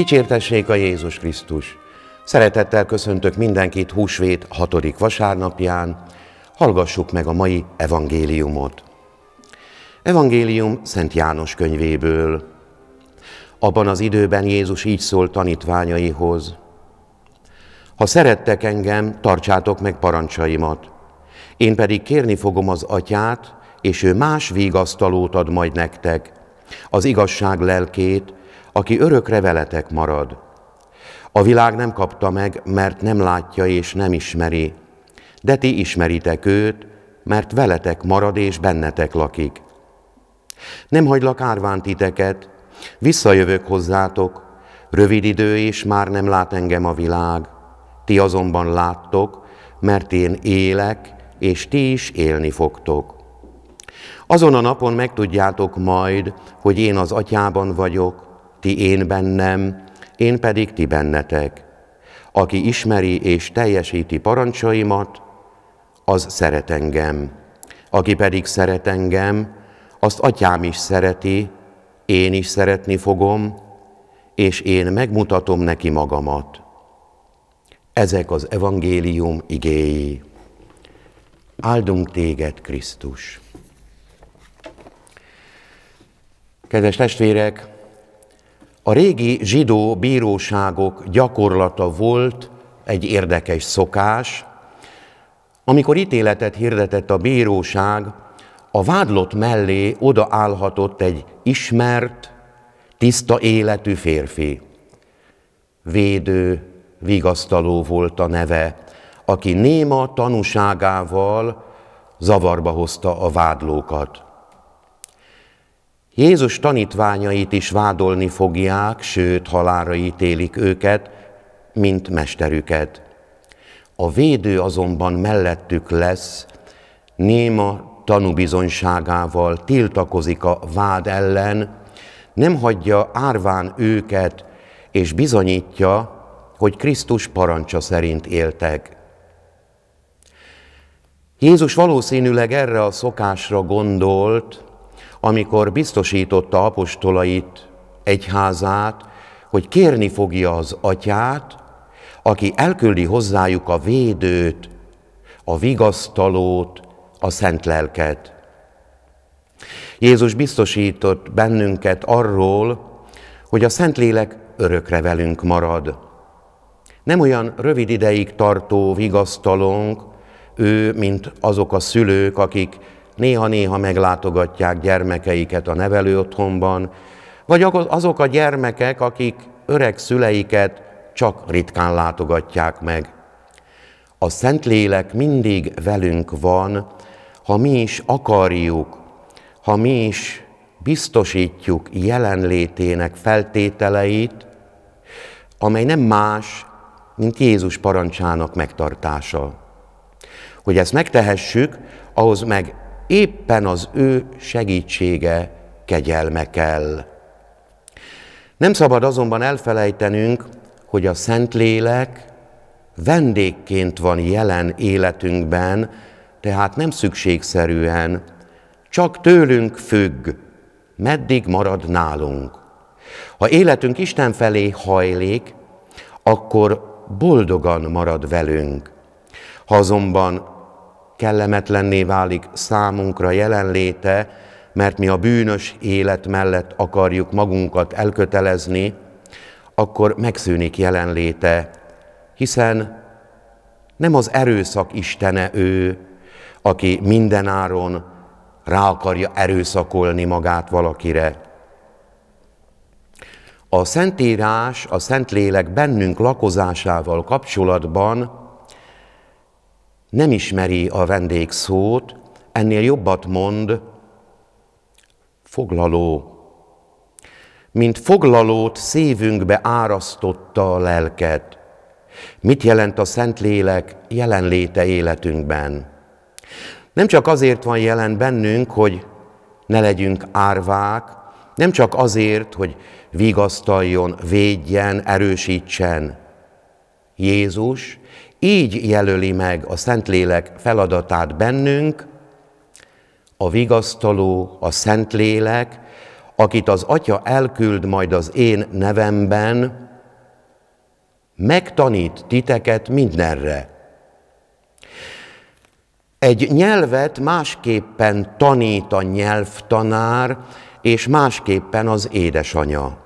Dicsértessék a Jézus Krisztus! Szeretettel köszöntök mindenkit húsvét hatodik vasárnapján. Hallgassuk meg a mai evangéliumot. Evangélium Szent János könyvéből. Abban az időben Jézus így szól tanítványaihoz. Ha szerettek engem, tartsátok meg parancsaimat. Én pedig kérni fogom az atyát, és ő más vigasztalót ad majd nektek, az igazság lelkét, aki örökre veletek marad. A világ nem kapta meg, mert nem látja és nem ismeri, de ti ismeritek őt, mert veletek marad és bennetek lakik. Nem hagylak árván titeket, visszajövök hozzátok, rövid idő és már nem lát engem a világ. Ti azonban láttok, mert én élek, és ti is élni fogtok. Azon a napon megtudjátok majd, hogy én az atyában vagyok, ti én bennem, én pedig ti bennetek. Aki ismeri és teljesíti parancsaimat, az szeret engem. Aki pedig szeret engem, azt atyám is szereti, én is szeretni fogom, és én megmutatom neki magamat. Ezek az evangélium igéi. Áldunk téged, Krisztus! Kedves testvérek, a régi zsidó bíróságok gyakorlata volt egy érdekes szokás, amikor ítéletet hirdetett a bíróság, a vádlott mellé odaállhatott egy ismert, tiszta életű férfi. Védő, vigasztaló volt a neve, aki néma tanúságával zavarba hozta a vádlókat. Jézus tanítványait is vádolni fogják, sőt halára ítélik őket, mint mesterüket. A védő azonban mellettük lesz, néma tanúbizonyságával tiltakozik a vád ellen, nem hagyja árván őket, és bizonyítja, hogy Krisztus parancsa szerint éltek. Jézus valószínűleg erre a szokásra gondolt, amikor biztosította apostolait, egyházát, hogy kérni fogja az atyát, aki elküldi hozzájuk a védőt, a vigasztalót, a szent lelket. Jézus biztosított bennünket arról, hogy a Szentlélek örökre velünk marad. Nem olyan rövid ideig tartó vigasztalónk, ő, mint azok a szülők, akik néha-néha meglátogatják gyermekeiket a nevelő otthonban, vagy azok a gyermekek, akik öreg szüleiket csak ritkán látogatják meg. A Szentlélek mindig velünk van, ha mi is akarjuk, ha mi is biztosítjuk jelenlétének feltételeit, amely nem más, mint Jézus parancsának megtartása. Hogy ezt megtehessük, ahhoz meg éppen az ő segítsége kegyelme kell. Nem szabad azonban elfelejtenünk, hogy a Szentlélek vendégként van jelen életünkben, tehát nem szükségszerűen, csak tőlünk függ, meddig marad nálunk. Ha életünk Isten felé hajlik, akkor boldogan marad velünk. Ha azonban kellemetlenné válik számunkra jelenléte, mert mi a bűnös élet mellett akarjuk magunkat elkötelezni, akkor megszűnik jelenléte, hiszen nem az erőszak istene ő, aki mindenáron rá akarja erőszakolni magát valakire. A Szentírás, a Szentlélek bennünk lakozásával kapcsolatban nem ismeri a vendég szót, ennél jobbat mond foglaló. Mint foglalót szívünkbe árasztotta a lelket. Mit jelent a Szentlélek jelenléte életünkben? Nem csak azért van jelen bennünk, hogy ne legyünk árvák, nem csak azért, hogy vigasztaljon, védjen, erősítsen. Jézus így jelöli meg a Szentlélek feladatát bennünk, a vigasztaló, a Szentlélek, akit az Atya elküld majd az én nevemben, megtanít titeket mindenre. Egy nyelvet másképpen tanít a nyelvtanár, és másképpen az édesanyja.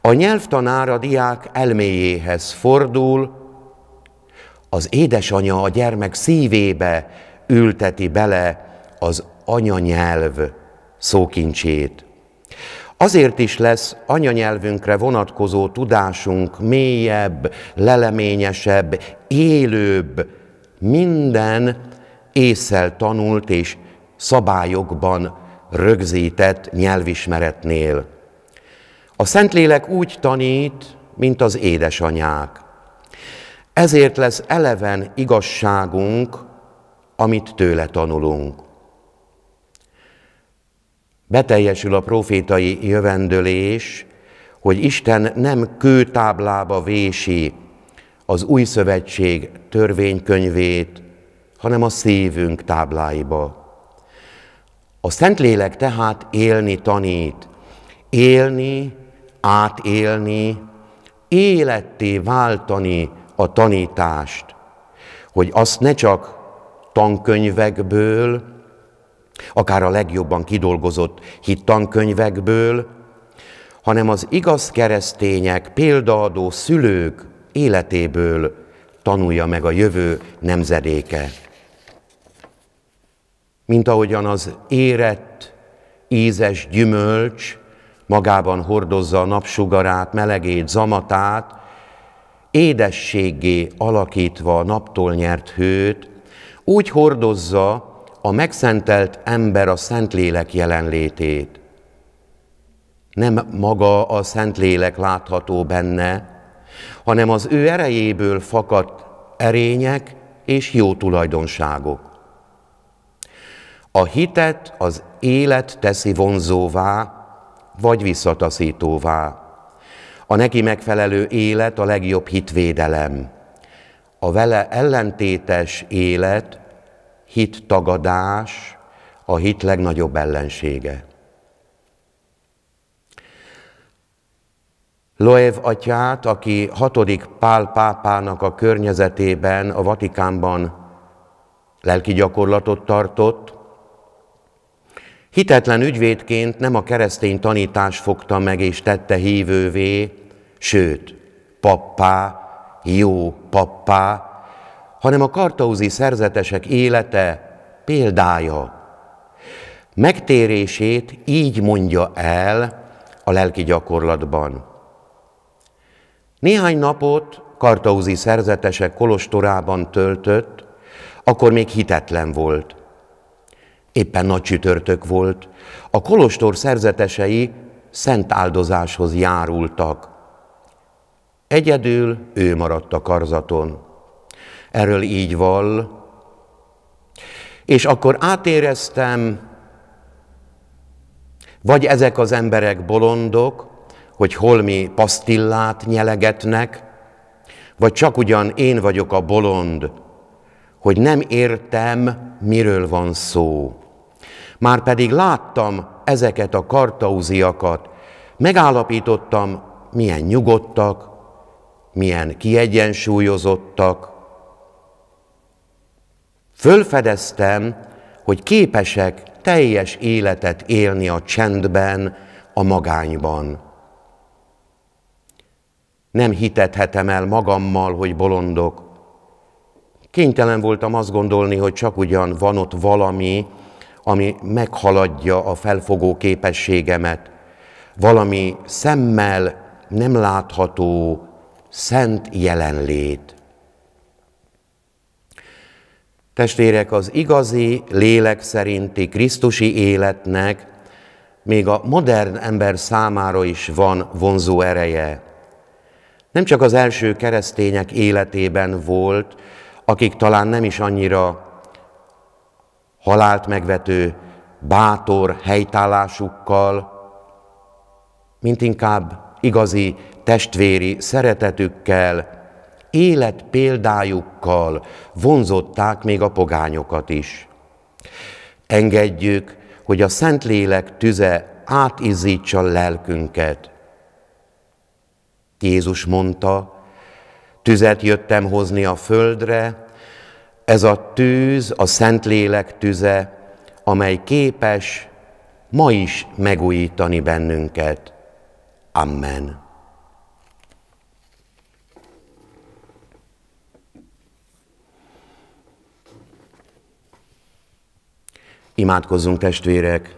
A nyelvtanár a diák elméjéhez fordul, az édesanyja a gyermek szívébe ülteti bele az anyanyelv szókincsét. Azért is lesz anyanyelvünkre vonatkozó tudásunk mélyebb, leleményesebb, élőbb, minden észel tanult és szabályokban rögzített nyelvismeretnél. A Szentlélek úgy tanít, mint az édesanyák. Ezért lesz eleven igazságunk, amit tőle tanulunk. Beteljesül a profétai jövendőlés, hogy Isten nem kőtáblába vési az új szövetség törvénykönyvét, hanem a szívünk tábláiba. A Szentlélek tehát élni tanít, élni, átélni, életté váltani a tanítást, hogy azt ne csak tankönyvekből, akár a legjobban kidolgozott hit tankönyvekből, hanem az igaz keresztények, példaadó szülők életéből tanulja meg a jövő nemzedéke. Mint ahogyan az érett, ízes gyümölcs magában hordozza a napsugarát, melegét, zamatát, édességé alakítva a naptól nyert hőt, úgy hordozza a megszentelt ember a Szentlélek jelenlétét. Nem maga a Szentlélek látható benne, hanem az ő erejéből fakadt erények és jó tulajdonságok. A hitet az élet teszi vonzóvá, vagy visszataszítóvá. A neki megfelelő élet a legjobb hitvédelem. A vele ellentétes élet hittagadás, a hit legnagyobb ellensége. Loev atyát, aki hatodik Pál pápának a környezetében, a Vatikánban lelki gyakorlatot tartott, Hitetlen ügyvédként nem a keresztény tanítás fogta meg és tette hívővé, sőt, pappá, jó pappá, hanem a kartauzi szerzetesek élete példája. Megtérését így mondja el a lelki gyakorlatban. Néhány napot kartauzi szerzetesek kolostorában töltött, akkor még hitetlen volt – éppen nagy csütörtök volt, a kolostor szerzetesei szent áldozáshoz járultak. Egyedül ő maradt a karzaton. Erről így val. És akkor átéreztem, vagy ezek az emberek bolondok, hogy holmi pasztillát nyelegetnek, vagy csak ugyan én vagyok a bolond, hogy nem értem, miről van szó. Már pedig láttam ezeket a kartauziakat, megállapítottam, milyen nyugodtak, milyen kiegyensúlyozottak. Fölfedeztem, hogy képesek teljes életet élni a csendben, a magányban. Nem hitethetem el magammal, hogy bolondok. Kénytelen voltam azt gondolni, hogy csak ugyan van ott valami, ami meghaladja a felfogó képességemet, valami szemmel nem látható szent jelenlét. Testvérek, az igazi, lélek szerinti Krisztusi életnek még a modern ember számára is van vonzó ereje. Nem csak az első keresztények életében volt, akik talán nem is annyira halált megvető, bátor helytállásukkal, mint inkább igazi testvéri szeretetükkel, élet példájukkal vonzották még a pogányokat is. Engedjük, hogy a Szentlélek tüze átizzítsa lelkünket. Jézus mondta, tüzet jöttem hozni a földre, ez a tűz, a Szentlélek tüze, amely képes ma is megújítani bennünket. Amen. Imádkozzunk testvérek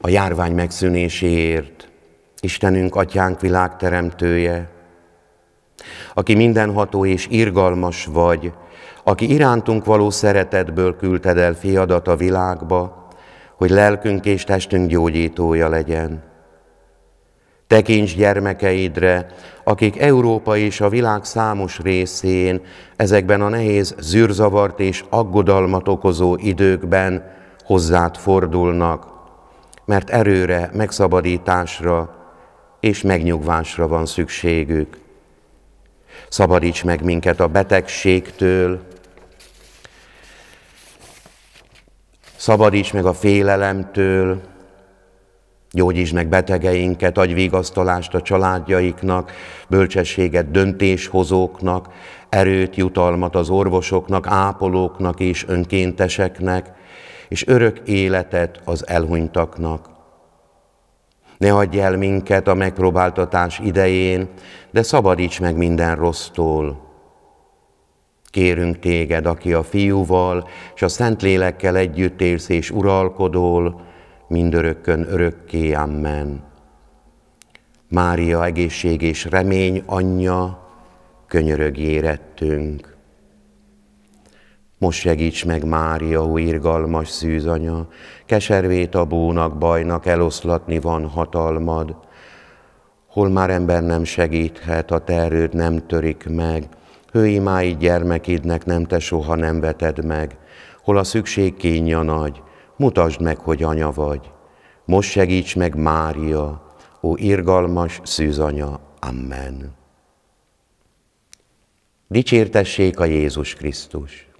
a járvány megszűnéséért. Istenünk, Atyánk világteremtője, aki mindenható és irgalmas vagy, aki irántunk való szeretetből küldted el fiadat a világba, hogy lelkünk és testünk gyógyítója legyen. Tekints gyermekeidre, akik Európa és a világ számos részén, ezekben a nehéz zűrzavart és aggodalmat okozó időkben hozzád fordulnak, mert erőre, megszabadításra és megnyugvásra van szükségük. Szabadíts meg minket a betegségtől, szabadíts meg a félelemtől, gyógyíts meg betegeinket, adj vigasztalást a családjaiknak, bölcsességet döntéshozóknak, erőt, jutalmat az orvosoknak, ápolóknak és önkénteseknek, és örök életet az elhunytaknak. Ne hagyj el minket a megpróbáltatás idején, de szabadíts meg minden rossztól. Kérünk téged, aki a fiúval és a Szentlélekkel együtt élsz és uralkodol, mindörökkön örökké, Amen. Mária egészség és remény anyja, könyörögj érettünk. Most segíts meg, Mária, ó irgalmas szűzanya, keservét a bónak, bajnak eloszlatni van hatalmad. Hol már ember nem segíthet, a terőd nem törik meg, hőimái gyermekidnek nem te soha nem veted meg, hol a szükség kénya nagy, mutasd meg, hogy anya vagy. Most segíts meg, Mária, ó irgalmas szűzanya, Amen. Dicsértessék a Jézus Krisztus!